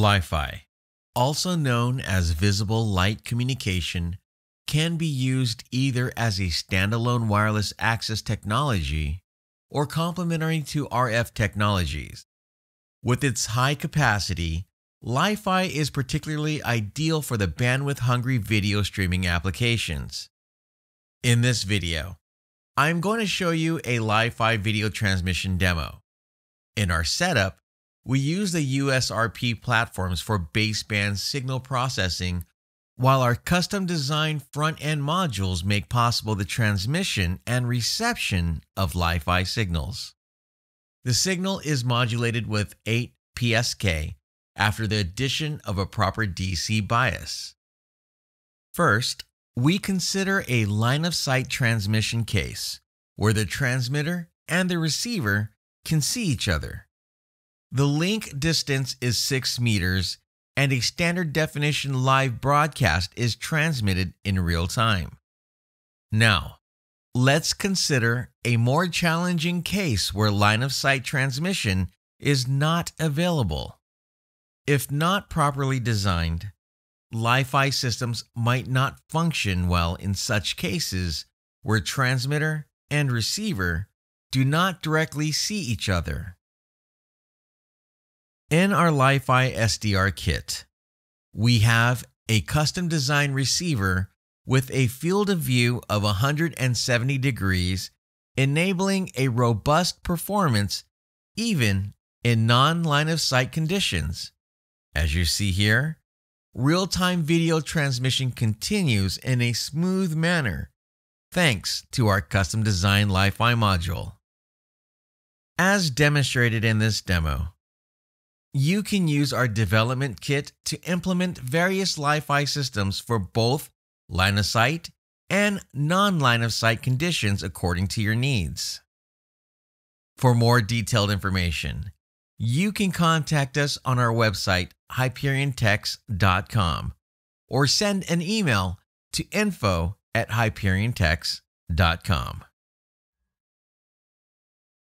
Li-Fi, also known as visible light communication, can be used either as a standalone wireless access technology or complementary to RF technologies. With its high capacity, Li-Fi is particularly ideal for the bandwidth-hungry video streaming applications. In this video, I'm going to show you a Li-Fi video transmission demo. In our setup, we use the USRP platforms for baseband signal processing, while our custom designed front end modules make possible the transmission and reception of Li Fi signals. The signal is modulated with 8 PSK after the addition of a proper DC bias. First, we consider a line of sight transmission case where the transmitter and the receiver can see each other. The link distance is 6 meters, and a standard definition live broadcast is transmitted in real time. Now, let's consider a more challenging case where line of sight transmission is not available. If not properly designed, Li-Fi systems might not function well in such cases where transmitter and receiver do not directly see each other in our LiFi SDR kit, we have a custom design receiver with a field of view of 170 degrees, enabling a robust performance even in non-line of sight conditions. As you see here, real-time video transmission continues in a smooth manner thanks to our custom designed LiFi module. As demonstrated in this demo, you can use our development kit to implement various Li-Fi systems for both line of sight and non-line of sight conditions according to your needs. For more detailed information, you can contact us on our website hyperiontex.com or send an email to info at hyperiontex.com.